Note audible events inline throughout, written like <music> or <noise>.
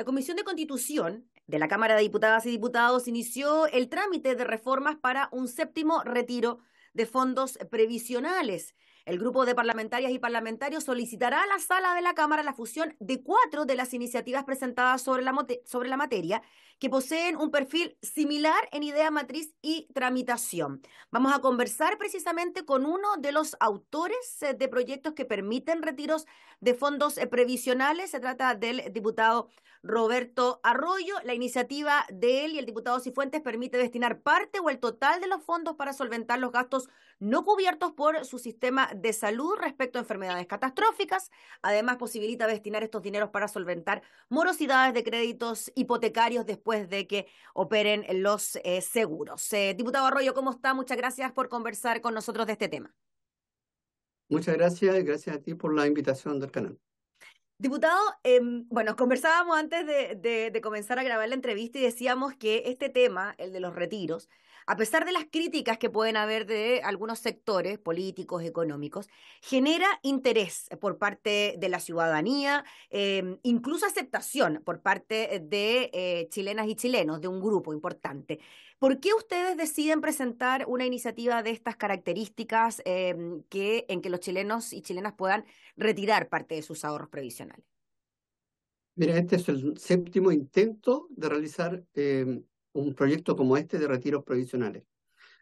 La Comisión de Constitución de la Cámara de Diputadas y Diputados inició el trámite de reformas para un séptimo retiro de fondos previsionales. El grupo de parlamentarias y parlamentarios solicitará a la sala de la Cámara la fusión de cuatro de las iniciativas presentadas sobre la, sobre la materia que poseen un perfil similar en idea matriz y tramitación. Vamos a conversar precisamente con uno de los autores eh, de proyectos que permiten retiros de fondos eh, previsionales. Se trata del diputado Roberto Arroyo. La iniciativa de él y el diputado Cifuentes permite destinar parte o el total de los fondos para solventar los gastos no cubiertos por su sistema de salud respecto a enfermedades catastróficas. Además, posibilita destinar estos dineros para solventar morosidades de créditos hipotecarios después de que operen los eh, seguros. Eh, diputado Arroyo, ¿cómo está? Muchas gracias por conversar con nosotros de este tema. Muchas gracias y gracias a ti por la invitación del canal. Diputado, em, bueno, conversábamos antes de, comenzar a grabar la entrevista y decíamos que este tema, el de los retiros, a pesar de las críticas que pueden haber de algunos sectores políticos, económicos, genera interés por parte de la ciudadanía, em, incluso aceptación por parte de eh, chilenas y chilenos, de un grupo importante. ¿Por qué ustedes deciden presentar una iniciativa de estas características em, que, en que los chilenos y chilenas puedan retirar parte de sus ahorros previsionales? Mira, este es el séptimo intento de realizar em, un proyecto como este de retiros provisionales.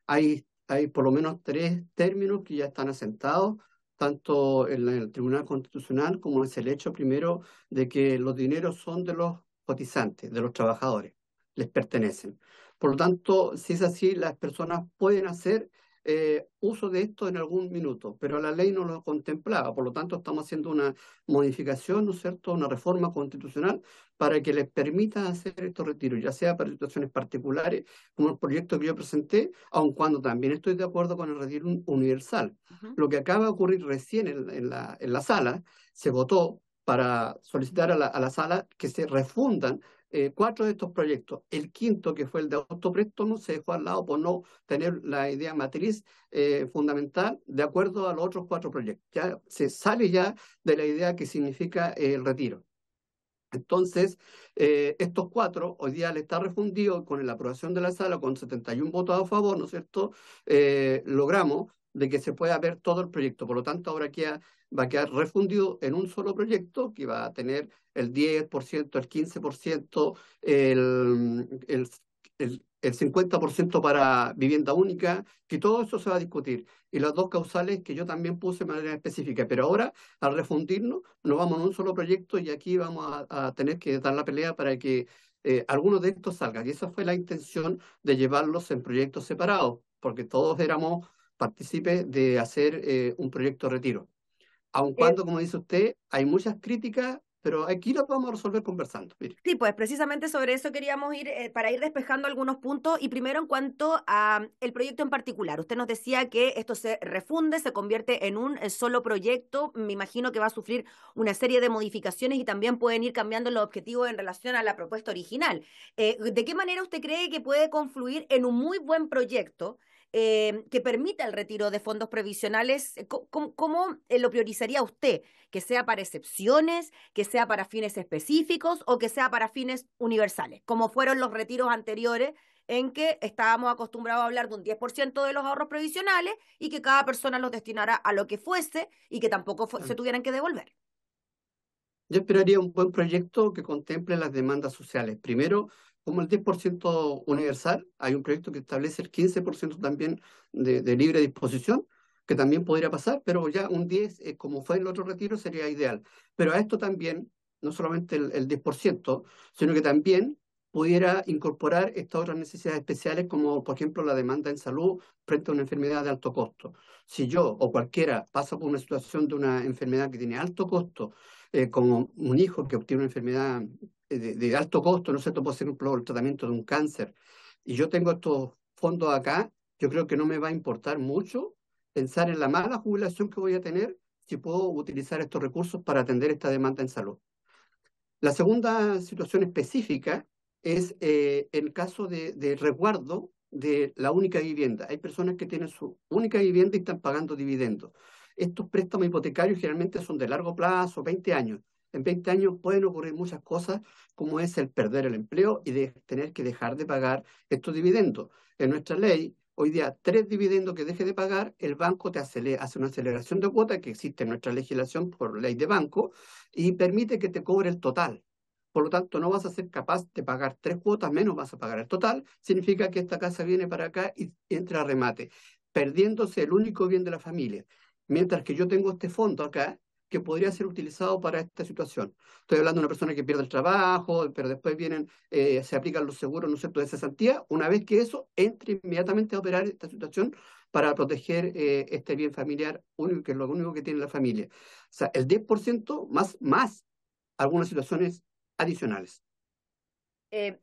Hay, por lo menos tres términos que ya están asentados, tanto en el Tribunal Constitucional como es el hecho primero de que los dineros son de los cotizantes, de los trabajadores, les pertenecen. Por lo tanto, si es así, las personas pueden hacer eh, uso de esto en algún minuto, pero la ley no lo contemplaba, por lo tanto estamos haciendo una modificación, ¿no es cierto?, una reforma constitucional para que les permita hacer estos retiros, ya sea para situaciones particulares, como el proyecto que yo presenté, aun cuando también estoy de acuerdo con el retiro universal. Lo que acaba de ocurrir recién en la sala, se votó para solicitar a la, sala que se refundan eh, cuatro de estos proyectos. El quinto, que fue el de autopréstamo, se dejó al lado por no tener la idea matriz eh, fundamental de acuerdo a los otros cuatro proyectos. Ya se sale ya de la idea que significa eh, el retiro. Entonces, estos cuatro, hoy día le está refundido con la aprobación de la sala, con 71 votos a favor, ¿no es cierto? logramos de que se pueda ver todo el proyecto. Por lo tanto, ahora queda, va a quedar refundido en un solo proyecto que va a tener el 10%, el 15%, el, el, 50% para vivienda única, que todo eso se va a discutir. Y las dos causales que yo también puse de manera específica. Pero ahora, al refundirnos, nos vamos en un solo proyecto y aquí vamos a, tener que dar la pelea para que eh, alguno algunos de estos salga Y esa fue la intención de llevarlos en proyectos separados, porque todos éramos participe de hacer eh, un proyecto de retiro. Aun eh, cuando, como dice usted, hay muchas críticas, pero aquí lo podemos resolver conversando. Sí, pues precisamente sobre eso queríamos ir eh, para ir despejando algunos puntos y primero en cuanto a el proyecto en particular. Usted nos decía que esto se refunde, se convierte en un solo proyecto. Me imagino que va a sufrir una serie de modificaciones y también pueden ir cambiando los objetivos en relación a la propuesta original. ¿De qué manera usted cree que puede confluir en un muy buen proyecto? Eh, que permita el retiro de fondos previsionales, eh, ¿cómo, eh, lo priorizaría usted? ¿Que sea para excepciones, que sea para fines específicos o que sea para fines universales, como fueron los retiros anteriores en que estábamos acostumbrados a hablar de un 10% de los ahorros previsionales y que cada persona los destinara a lo que fuese y que tampoco se tuvieran que devolver? Yo esperaría un buen proyecto que contemple las demandas sociales. Primero, como el 10% universal, hay un proyecto que establece el 15% también de, libre disposición, que también podría pasar, pero ya un 10, eh, como fue en el otro retiro, sería ideal. Pero a esto también, no solamente el, 10%, sino que también pudiera incorporar estas otras necesidades especiales, como por ejemplo la demanda en salud frente a una enfermedad de alto costo. Si yo o cualquiera pasa por una situación de una enfermedad que tiene alto costo, eh, como un hijo que obtiene una enfermedad eh, de, alto costo, ¿no sé, cierto? Por ejemplo, el tratamiento de un cáncer. Y yo tengo estos fondos acá, yo creo que no me va a importar mucho pensar en la mala jubilación que voy a tener si puedo utilizar estos recursos para atender esta demanda en salud. La segunda situación específica es eh, el caso de, de, resguardo de la única vivienda. Hay personas que tienen su única vivienda y están pagando dividendos. Estos préstamos hipotecarios generalmente son de largo plazo, 20 años en 20 años pueden ocurrir muchas cosas, como es el perder el empleo y tener que dejar de pagar estos dividendos. En nuestra ley, hoy día, tres dividendos que deje de pagar, el banco te hace una aceleración de cuota que existe en nuestra legislación por ley de banco y permite que te cobre el total. Por lo tanto, no vas a ser capaz de pagar tres cuotas menos, vas a pagar el total. Significa que esta casa viene para acá y entra a remate, perdiéndose el único bien de la familia. Mientras que yo tengo este fondo acá, que podría ser utilizado para esta situación. Estoy hablando de una persona que pierde el trabajo, pero después vienen, eh, se aplican los seguros, ¿no es cierto?, de cesantía, una vez que eso entre inmediatamente a operar esta situación para proteger eh, este bien familiar único, que es lo único que tiene la familia. O sea, el 10% más, más algunas situaciones adicionales. Eh,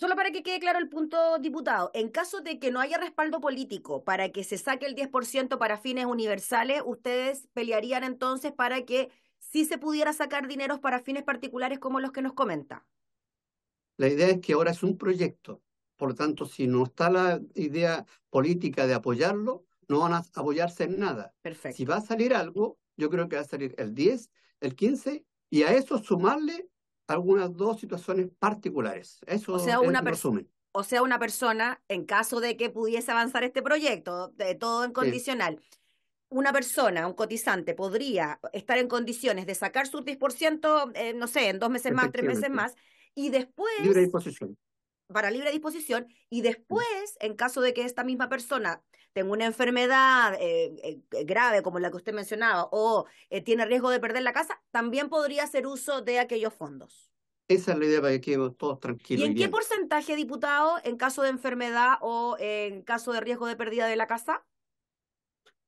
Solo para que quede claro el punto, diputado, en caso de que no haya respaldo político para que se saque el 10% para fines universales, ¿ustedes pelearían entonces para que sí se pudiera sacar dineros para fines particulares como los que nos comenta? La idea es que ahora es un proyecto, por lo tanto, si no está la idea política de apoyarlo, no van a apoyarse en nada. Perfecto. Si va a salir algo, yo creo que va a salir el 10, el 15, y a eso sumarle algunas dos situaciones particulares. Eso o sea, una resumen. O sea, una persona, en caso de que pudiese avanzar este proyecto, todo en condicional, una persona, un cotizante, podría estar en condiciones de sacar su 10%, eh, no sé, en dos meses más, tres meses más, y después... Libre disposición para libre disposición y mm. después, en caso de que esta misma persona tenga una enfermedad eh, eh, eh, grave como la que usted mencionaba o tiene riesgo de perder la casa, también podría hacer uso de aquellos fondos. Esa es la idea para que todos tranquilos. ¿Y en qué porcentaje, diputado, en caso de enfermedad o en caso de riesgo de pérdida de la casa?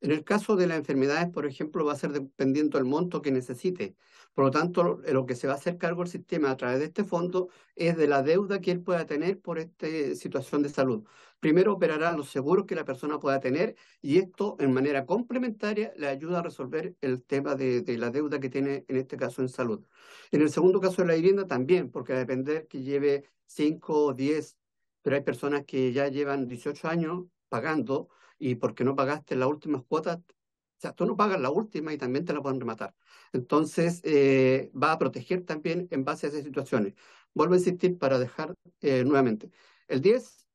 En el caso de las enfermedades, por ejemplo, va a ser dependiendo del monto que necesite. Por lo tanto, eh, lo que se va a hacer cargo el sistema a través de este fondo es de la deuda que él pueda tener por esta situación de salud. Primero operará los seguros que la persona pueda tener y esto en manera complementaria le ayuda a resolver el tema de, la deuda que tiene en este caso en salud. En el segundo caso de la vivienda también, porque va a depender que lleve 5 o 10, pero hay personas que ya llevan 18 años pagando y porque no pagaste las últimas cuotas, o sea, tú no pagas la última y también te la pueden rematar. Entonces, eh, va a proteger también en base a esas situaciones. Vuelvo a insistir para dejar eh, nuevamente. El 10,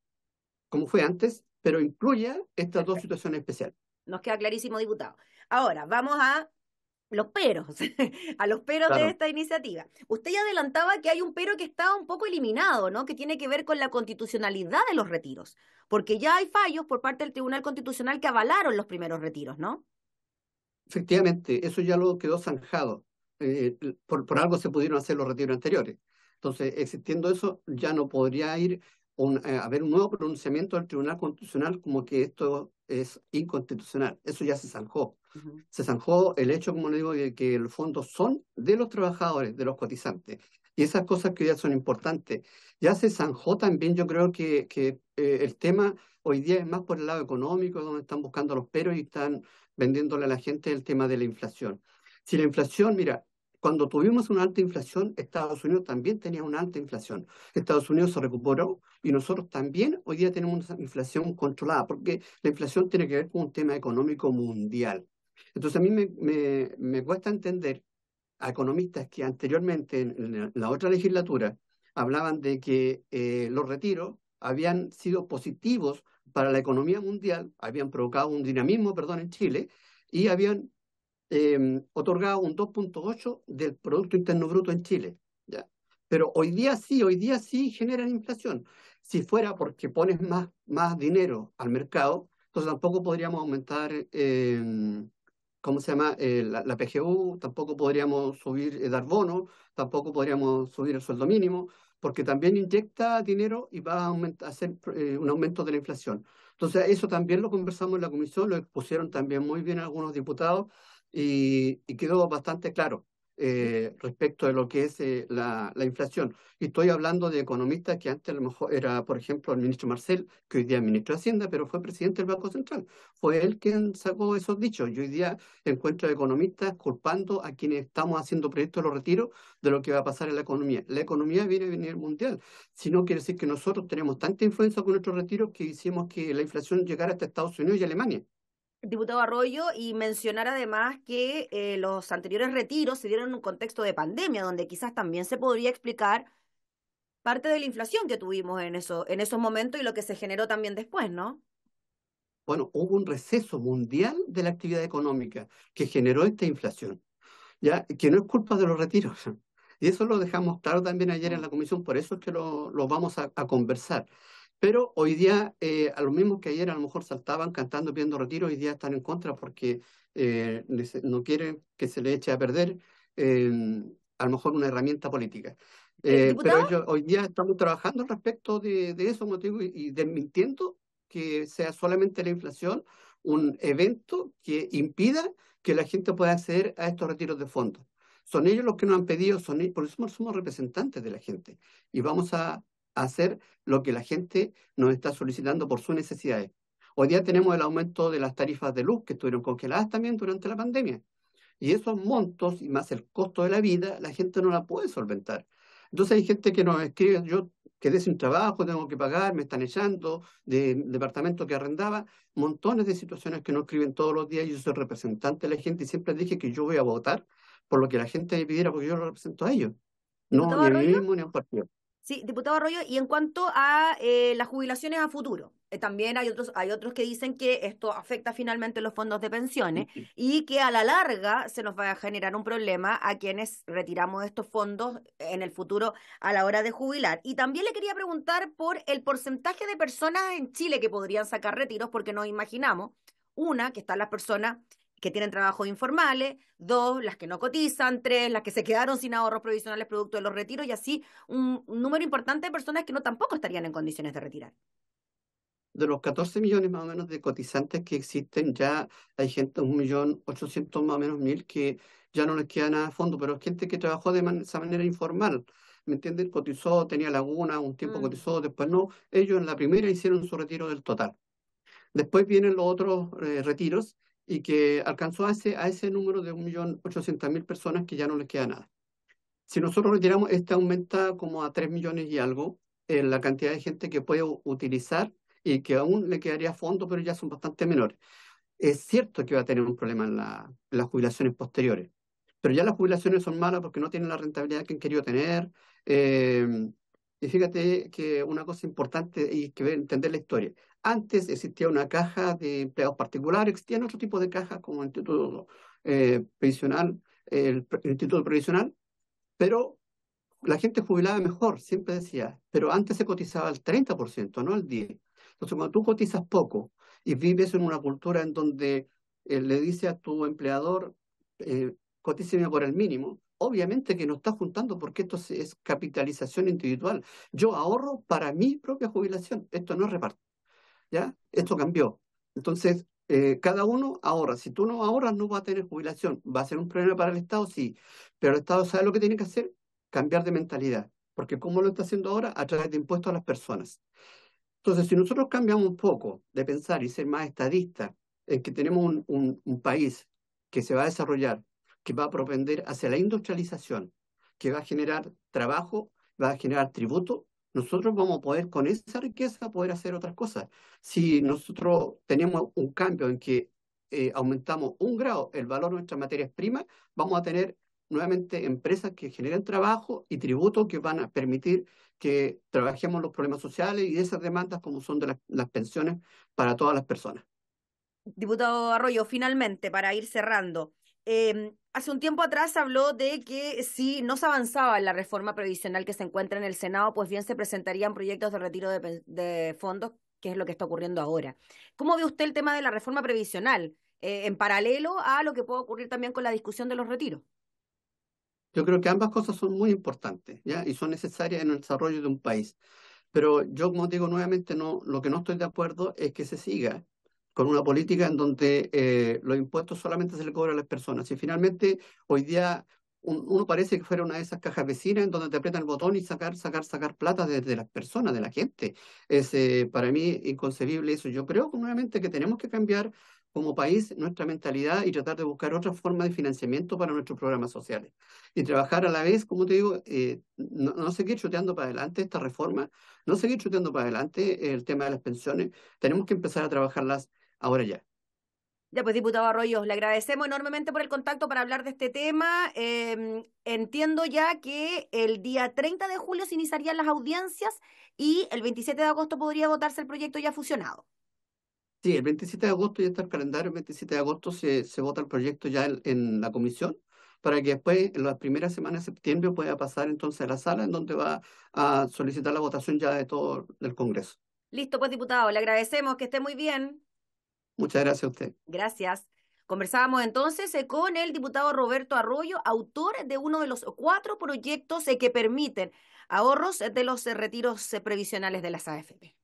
como fue antes, pero incluya estas dos situaciones especiales. Nos queda clarísimo, diputado. Ahora, vamos a los peros, <laughs> a los peros de esta iniciativa. Usted ya adelantaba que hay un pero que está un poco eliminado, ¿no? Que tiene que ver con la constitucionalidad de los retiros, porque ya hay fallos por parte del Tribunal Constitucional que avalaron los primeros retiros, ¿no? Efectivamente, eso ya lo quedó zanjado. Eh, por, algo se pudieron hacer los retiros anteriores. Entonces, existiendo eso, ya no podría ir eh, haber un nuevo pronunciamiento del Tribunal Constitucional como que esto es inconstitucional. Eso ya se zanjó. Se zanjó el hecho, como le digo, de que los fondos son de los trabajadores, de los cotizantes. Y esas cosas que ya son importantes. Ya se zanjó también, yo creo que, que eh, el tema hoy día es más por el lado económico, donde están buscando los peros y están vendiéndole a la gente el tema de la inflación. Si la inflación, mira, cuando tuvimos una alta inflación, Estados Unidos también tenía una alta inflación. Estados Unidos se recuperó y nosotros también hoy día tenemos una inflación controlada, porque la inflación tiene que ver con un tema económico mundial. Entonces a mí me, cuesta entender a economistas que anteriormente en la otra legislatura hablaban de que eh, los retiros habían sido positivos para la economía mundial, habían provocado un dinamismo, perdón, en Chile, y habían Em, otorgado un 2.8 del Producto Interno Bruto en Chile. ¿ya? Pero hoy día sí, hoy día sí generan inflación. Si fuera porque pones más, dinero al mercado, entonces tampoco podríamos aumentar, em, ¿cómo se llama?, eh, la, PGU, tampoco podríamos subir, eh, dar bonos, tampoco podríamos subir el sueldo mínimo, porque también inyecta dinero y va a hacer eh, un aumento de la inflación. Entonces, eso también lo conversamos en la comisión, lo expusieron también muy bien algunos diputados y, quedó bastante claro eh, respecto de lo que es eh, la, inflación. Y estoy hablando de economistas que antes a lo mejor era, por ejemplo, el ministro Marcel, que hoy día es ministro de Hacienda, pero fue presidente del Banco Central. Fue él quien sacó esos dichos. yo hoy día encuentro economistas culpando a quienes estamos haciendo proyectos de los retiros de lo que va a pasar en la economía. La economía viene a venir mundial. Si no, quiere decir que nosotros tenemos tanta influencia con nuestros retiros que hicimos que la inflación llegara hasta Estados Unidos y Alemania diputado Arroyo, y mencionar además que eh, los anteriores retiros se dieron en un contexto de pandemia, donde quizás también se podría explicar parte de la inflación que tuvimos en, eso, en esos momentos y lo que se generó también después, ¿no? Bueno, hubo un receso mundial de la actividad económica que generó esta inflación, ya que no es culpa de los retiros. <laughs> Y eso lo dejamos claro también ayer en mm. la comisión, por eso es que lo, vamos a conversar. Pero hoy día, eh, a los mismos que ayer a lo mejor saltaban cantando pidiendo retiros hoy día están en contra porque eh, no quieren que se le eche a perder em, a lo mejor una herramienta política. Eh, pero hoy día estamos trabajando respecto de, de esos motivos y, desmintiendo que sea solamente la inflación un evento que impida que la gente pueda acceder a estos retiros de fondos. Son ellos los que nos han pedido, por eso somos representantes de la gente y vamos a hacer lo que la gente nos está solicitando por sus necesidades. Hoy día tenemos el aumento de las tarifas de luz que estuvieron congeladas también durante la pandemia. Y esos montos y más el costo de la vida, la gente no la puede solventar. Entonces hay gente que nos escribe, yo quedé sin trabajo, tengo que pagar, me están echando de departamento que arrendaba, montones de situaciones que no escriben todos los días. Yo soy representante de la gente y siempre dije que yo voy a votar por lo que la gente me pidiera porque yo lo represento a ellos. No, ni a mí mismo ni a un partido. Sí, diputado Arroyo, y en cuanto a eh, las jubilaciones a futuro, eh, también hay otros, hay otros que dicen que esto afecta finalmente los fondos de pensiones y que a la larga se nos va a generar un problema a quienes retiramos estos fondos en el futuro a la hora de jubilar. Y también le quería preguntar por el porcentaje de personas en Chile que podrían sacar retiros, porque nos imaginamos, una, que están las personas que tienen trabajos informales, dos, las que no cotizan, tres, las que se quedaron sin ahorros provisionales producto de los retiros y así un, número importante de personas que no tampoco estarían en condiciones de retirar. De los 14 millones más o menos de cotizantes que existen, ya hay gente, un millón ochocientos más o menos mil, que ya no les queda nada a fondo, pero es gente que trabajó de esa manera informal. ¿Me entienden? Cotizó, tenía laguna, un tiempo mm. cotizó, después no. Ellos en la primera hicieron su retiro del total. Después vienen los otros eh, retiros, y que alcanzó a ese, a ese número de 1.800.000 personas que ya no les queda nada. Si nosotros retiramos, este aumenta como a 3 millones y algo en la cantidad de gente que puede utilizar y que aún le quedaría fondo, pero ya son bastante menores. Es cierto que va a tener un problema en, las jubilaciones posteriores, pero ya las jubilaciones son malas porque no tienen la rentabilidad que han querido tener. Eh, y fíjate que una cosa importante y que entender la historia. Antes existía una caja de empleados particulares, existían otro tipo de cajas como el Instituto eh, Previsional, el, pero la gente jubilaba mejor, siempre decía, pero antes se cotizaba al 30%, no el 10%. Entonces, cuando tú cotizas poco y vives en una cultura en donde eh, le dice a tu empleador, eh, cotíceme por el mínimo, obviamente que no estás juntando porque esto es, es capitalización individual. Yo ahorro para mi propia jubilación, esto no es reparto. ¿ya? Esto cambió. Entonces, eh, cada uno ahora, si tú no ahora no vas a tener jubilación. ¿Va a ser un problema para el Estado? Sí. Pero el Estado sabe lo que tiene que hacer, cambiar de mentalidad. Porque ¿cómo lo está haciendo ahora? A través de impuestos a las personas. Entonces, si nosotros cambiamos un poco de pensar y ser más estadistas, en que tenemos un país que se va a desarrollar, que va a propender hacia la industrialización, que va a generar trabajo, va a generar tributo, nosotros vamos a poder con esa riqueza poder hacer otras cosas. Si nosotros tenemos un cambio en que eh, aumentamos un grado el valor de nuestras materias primas, vamos a tener nuevamente empresas que generen trabajo y tributos que van a permitir que trabajemos los problemas sociales y esas demandas como son de las pensiones para todas las personas. Diputado Arroyo, finalmente, para ir cerrando, Em, hace un tiempo atrás habló de que si no se avanzaba en la reforma previsional que se encuentra en el Senado, pues bien se presentarían proyectos de retiro de, fondos, que es lo que está ocurriendo ahora. ¿Cómo ve usted el tema de la reforma previsional eh, en paralelo a lo que puede ocurrir también con la discusión de los retiros? Yo creo que ambas cosas son muy importantes ¿ya? y son necesarias en el desarrollo de un país. Pero yo, como digo nuevamente, no, lo que no estoy de acuerdo es que se siga con una política en donde eh, los impuestos solamente se le cobran a las personas. Y finalmente, hoy día uno parece que fuera una de esas cajas vecinas en donde te aprietan el botón y sacar, sacar, sacar plata desde de las personas, de la gente. Es eh, para mí inconcebible eso. Yo creo nuevamente que tenemos que cambiar como país nuestra mentalidad y tratar de buscar otra forma de financiamiento para nuestros programas sociales. Y trabajar a la vez, como te digo, eh, no, no, seguir chuteando para adelante esta reforma, no seguir chuteando para adelante el tema de las pensiones. Tenemos que empezar a trabajarlas ahora ya. Ya, pues, diputado Arroyos, le agradecemos enormemente por el contacto para hablar de este tema. Em, entiendo ya que el día 30 de julio se iniciarían las audiencias y el 27 de agosto podría votarse el proyecto ya fusionado. Sí, el 27 de agosto ya está el calendario, el 27 de agosto se, vota el proyecto ya en, en la comisión para que después, en las primeras semanas de septiembre, pueda pasar entonces a la sala en donde va a solicitar la votación ya de todo el Congreso. Listo, pues diputado, le agradecemos, que esté muy bien. Muchas gracias a usted. Gracias. Conversábamos entonces eh, con el diputado Roberto Arroyo, autor de uno de los cuatro proyectos eh, que permiten ahorros eh, de los retiros previsionales de las AFP.